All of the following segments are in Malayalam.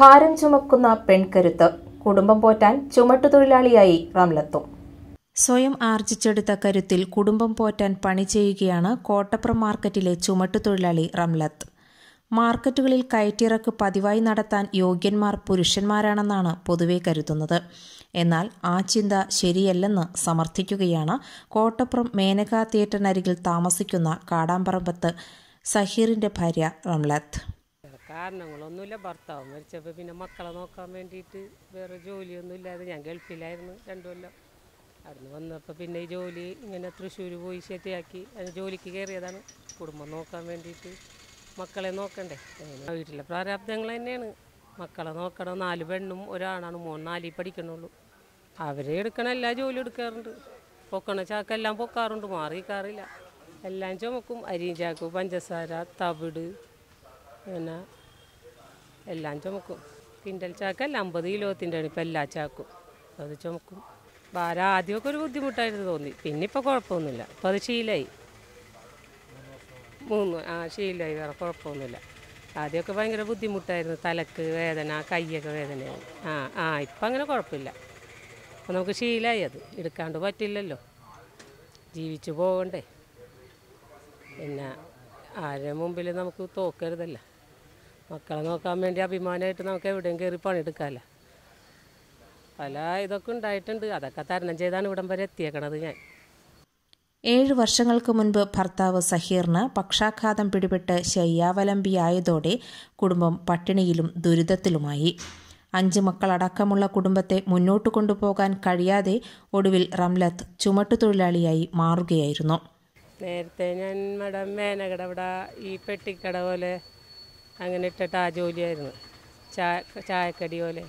ഭാരം ചുമക്കുന്ന പെൺകരുത്ത് കുടുംബം പോറ്റാൻ ചുമട്ടുതൊഴിലാളിയായി റംലത്തും സ്വയം ആർജിച്ചെടുത്ത കരുത്തിൽ കുടുംബം പോറ്റാൻ പണി ചെയ്യുകയാണ് കോട്ടപ്പുറം മാർക്കറ്റിലെ ചുമട്ടുതൊഴിലാളി റംലത്ത് മാർക്കറ്റുകളിൽ കയറ്റിറക്ക് പതിവായി നടത്താൻ യോഗ്യന്മാർ പുരുഷന്മാരാണെന്നാണ് പൊതുവെ കരുതുന്നത് എന്നാൽ ആ ചിന്ത ശരിയല്ലെന്ന് സമർത്ഥിക്കുകയാണ് കോട്ടപ്പുറം മേനകാ തിയേറ്ററിനരികിൽ താമസിക്കുന്ന കാടാമ്പറമ്പത്ത് സഹീറിന്റെ ഭാര്യ റംലത്ത് കാരണങ്ങളൊന്നുമില്ല ഭർത്താവ് മരിച്ചപ്പോൾ പിന്നെ മക്കളെ നോക്കാൻ വേണ്ടിയിട്ട് വേറെ ജോലിയൊന്നും ഇല്ലാതെ ഞാൻ ഗൾഫിലായിരുന്നു രണ്ടു കൊല്ലം അവിടുന്ന് വന്നപ്പോൾ പിന്നെ ഈ ജോലി ഇങ്ങനെ തൃശ്ശൂർ പോയി ശരിയാക്കി അതിന് ജോലിക്ക് കയറിയതാണ് കുടുംബം നോക്കാൻ വേണ്ടിയിട്ട് മക്കളെ നോക്കണ്ടേ വീട്ടിലെ പ്രാരാബ്ദങ്ങൾ തന്നെയാണ് മക്കളെ നോക്കണം നാല് പെണ്ണും ഒരാണാണ് മോൻ നാലിൽ പഠിക്കണുള്ളൂ അവരെ എടുക്കണ എല്ലാ ജോലി എടുക്കാറുണ്ട് പൊക്കണ ചാക്കെല്ലാം പൊക്കാറുണ്ട് മാറിക്കാറില്ല എല്ലാം ചുമക്കും അരിയും ചാക്കും പഞ്ചസാര തവിട് പിന്നെ എല്ലാം ചുമക്കും കിൻഡൽ ചാക്കല്ല അമ്പത് കിലോത്തിൻ്റെ ആണ് ഇപ്പം എല്ലാ ചാക്കും അത് ചുമക്കും ഭാരം ആദ്യമൊക്കെ ഒരു ബുദ്ധിമുട്ടായിട്ട് തോന്നി പിന്നെ ഇപ്പം കുഴപ്പമൊന്നുമില്ല ഇപ്പം അത് ശീലമായി മൂന്ന് ആ ശീലമായി വേറെ കുഴപ്പമൊന്നുമില്ല ആദ്യമൊക്കെ ഭയങ്കര ബുദ്ധിമുട്ടായിരുന്നു തലക്ക് വേദന കൈയൊക്കെ വേദനയാണ് ആ ആ ഇപ്പം അങ്ങനെ കുഴപ്പമില്ല അപ്പം നമുക്ക് ശീലമായി അത് എടുക്കാണ്ട് പറ്റില്ലല്ലോ ജീവിച്ചു പോകണ്ടേ പിന്നെ ആരുടെ മുമ്പിൽ നമുക്ക് തോക്കരുതല്ലോ മക്കളെ നോക്കാൻ വേണ്ടി അഭിമാനമായിട്ട് നമുക്ക് എവിടെയും കയറി പണിയെടുക്കാമല്ല പല ഇതൊക്കെ ഉണ്ടായിട്ടുണ്ട് അതൊക്കെ തരണം ചെയ്താണ് ഇവിടം വരെ എത്തിയേക്കണത് ഞാൻ ഏഴ് വർഷങ്ങൾക്ക് മുൻപ് ഭർത്താവ് സഹീറിന് പക്ഷാഘാതം പിടിപെട്ട് ശയ്യാവലംബിയായതോടെ കുടുംബം പട്ടിണിയിലും ദുരിതത്തിലുമായി അഞ്ച് മക്കളടക്കമുള്ള കുടുംബത്തെ മുന്നോട്ട് കൊണ്ടുപോകാൻ കഴിയാതെ ഒടുവിൽ റംലത്ത് ചുമട്ടുതൊഴിലാളിയായി മാറുകയായിരുന്നു നേരത്തെ ഞാൻ മഡം മേനകട ഈ പെട്ടിക്കട പോലെ അങ്ങനെ ഇട്ടിട്ട് ആ ജോലിയായിരുന്നു ചായ ചായക്കടി പോലെ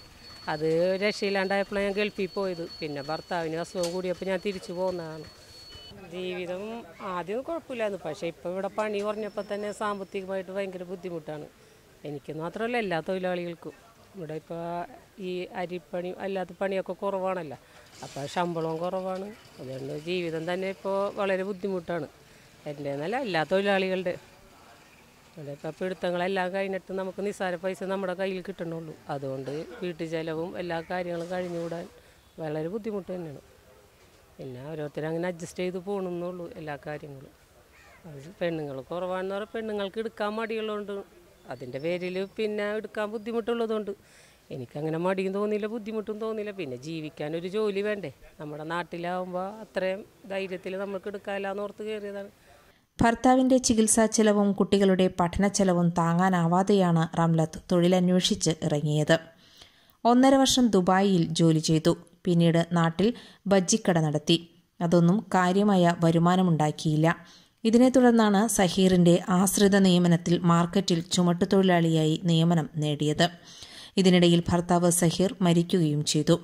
അത് രക്ഷയില്ലാണ്ടായപ്പോഴാണ് ഞാൻ ഗൾഫിൽ പോയത് പിന്നെ ഭർത്താവിന് അസുഖം കൂടിയപ്പോൾ ഞാൻ തിരിച്ചു പോകുന്നതാണ് ജീവിതം ആദ്യം കുഴപ്പമില്ലായിരുന്നു പക്ഷേ ഇപ്പോൾ ഇവിടെ പണി കുറഞ്ഞപ്പോൾ തന്നെ സാമ്പത്തികമായിട്ട് ഭയങ്കര ബുദ്ധിമുട്ടാണ് എനിക്ക് മാത്രമല്ല എല്ലാ തൊഴിലാളികൾക്കും ഇവിടെ ഇപ്പോൾ ഈ അരിപ്പണി അല്ലാത്ത പണിയൊക്കെ കുറവാണല്ലോ അപ്പോൾ ശമ്പളവും കുറവാണ് അതുകൊണ്ട് ജീവിതം തന്നെ ഇപ്പോൾ വളരെ ബുദ്ധിമുട്ടാണ് എൻ്റെ എന്നല്ല എല്ലാ തൊഴിലാളികളുടെ അതെ ഇപ്പോൾ കഴിഞ്ഞിട്ട് നമുക്ക് നിസ്സാര പൈസ നമ്മുടെ കയ്യിൽ കിട്ടണുള്ളൂ അതുകൊണ്ട് വീട്ടു ചെലവും എല്ലാ കാര്യങ്ങളും കഴിഞ്ഞുകൂടാൻ വളരെ ബുദ്ധിമുട്ട് തന്നെയാണ് പിന്നെ ഓരോരുത്തരും അങ്ങനെ അഡ്ജസ്റ്റ് ചെയ്ത് പോകണമെന്നുള്ളൂ എല്ലാ കാര്യങ്ങളും അത് പെണ്ണുങ്ങൾ കുറവാണെന്ന് പറഞ്ഞാൽ പെണ്ണുങ്ങൾക്ക് എടുക്കാൻ മടിയുള്ളതുകൊണ്ട് അതിൻ്റെ പേരിൽ പിന്നെ എടുക്കാൻ ബുദ്ധിമുട്ടുള്ളതുകൊണ്ട് എനിക്കങ്ങനെ മടിയും തോന്നിയില്ല ബുദ്ധിമുട്ടും തോന്നിയില്ല പിന്നെ ജീവിക്കാൻ ഒരു ജോലി വേണ്ടേ നമ്മുടെ നാട്ടിലാവുമ്പോൾ അത്രയും ധൈര്യത്തിൽ നമുക്ക് എടുക്കാമല്ലോ എന്ന് ഓർത്ത് കയറിയതാണ് ഭർത്താവിൻ്റെ ചികിത്സാ ചെലവും കുട്ടികളുടെ പഠന ചെലവും താങ്ങാനാവാതെയാണ് റംലത്ത് തൊഴിലന്വേഷിച്ച് ഇറങ്ങിയത് ഒന്നര വർഷം ദുബായിൽ ജോലി ചെയ്തു പിന്നീട് നാട്ടിൽ ബജ്ജിക്കട നടത്തി അതൊന്നും കാര്യമായ വരുമാനമുണ്ടാക്കിയില്ല ഇതിനെ തുടർന്നാണ് സഹീറിന്റെ ആശ്രിത നിയമനത്തിൽ മാർക്കറ്റിൽ ചുമട്ടുതൊഴിലാളിയായി നിയമനം നേടിയത് ഇതിനിടയിൽ ഭർത്താവ് സഹീർ മരിക്കുകയും ചെയ്തു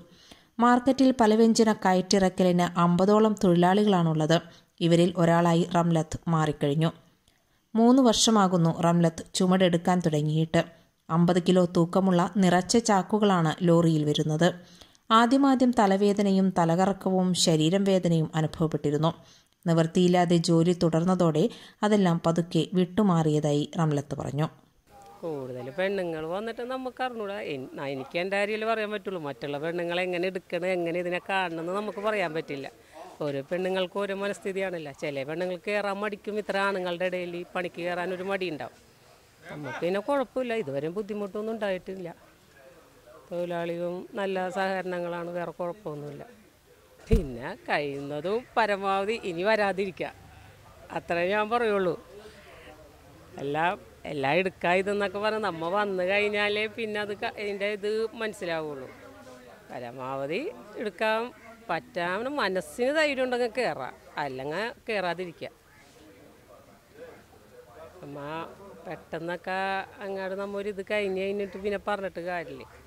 മാർക്കറ്റിൽ പലവ്യഞ്ജന കയറ്റിറക്കലിന് അമ്പതോളം തൊഴിലാളികളാണുള്ളത് ഇവരിൽ ഒരാളായി റംലത്ത് മാറിക്കഴിഞ്ഞു മൂന്ന് വർഷമാകുന്നു റംലത്ത് ചുമടെടുക്കാൻ തുടങ്ങിയിട്ട് അമ്പത് കിലോ തൂക്കമുള്ള നിറച്ച ചാക്കുകളാണ് ലോറിയിൽ വരുന്നത് ആദ്യമാദ്യം തലവേദനയും തലകറക്കവും ശരീരം വേദനയും അനുഭവപ്പെട്ടിരുന്നു നിവൃത്തിയില്ലാതെ ജോലി തുടർന്നതോടെ അതെല്ലാം പതുക്കെ വിട്ടുമാറിയതായി റംലത്ത് പറഞ്ഞു കൂടുതൽ പെണ്ണുങ്ങൾ വന്നിട്ട് നമുക്ക് അറിഞ്ഞൂടാ എനിക്ക് എൻ്റെ കാര്യത്തിൽ പറയാൻ പറ്റുള്ളൂ മറ്റുള്ള പെണ്ണുങ്ങളെ എങ്ങനെ എടുക്കണം എങ്ങനെ ഇതിനെ കാണണമെന്ന് നമുക്ക് പറയാൻ പറ്റില്ല ഓരോ പെണ്ണുങ്ങൾക്കും ഓരോ മനസ്ഥിതിയാണല്ലോ ചില പെണ്ണുങ്ങൾക്ക് കയറാൻ മടിക്കും ഇത്ര ആണുങ്ങളുടെ ഇടയിൽ പണിക്ക് കയറാൻ ഒരു മടിയുണ്ടാവും നമുക്ക് പിന്നെ കുഴപ്പമില്ല ഇതുവരെ ബുദ്ധിമുട്ടൊന്നും ഉണ്ടായിട്ടില്ല തൊഴിലാളികളും നല്ല സഹകരണങ്ങളാണ് വേറെ കുഴപ്പമൊന്നുമില്ല പിന്നെ കഴിയുന്നതും പരമാവധി ഇനി വരാതിരിക്കുക അത്രേ ഞാൻ പറയുള്ളൂ എല്ലാം എല്ലാം എടുക്കാ ഇതെന്നൊക്കെ പറഞ്ഞ് നമ്മ വന്നു കഴിഞ്ഞാലേ പിന്നെ അത് അതിൻ്റെ ഇത് മനസ്സിലാവുള്ളൂ പരമാവധി എടുക്കാൻ പറ്റാവുന്ന മനസ്സിന് ധൈര്യം ഉണ്ടെങ്കിൽ കയറാം അല്ലെങ്കിൽ കയറാതിരിക്കുക അമ്മ പെട്ടെന്നൊക്കെ അങ്ങോട്ട് നമ്മൊരിത് കഴിഞ്ഞ് കഴിഞ്ഞിട്ട് പിന്നെ പറഞ്ഞിട്ട് കാര്യമില്ലേ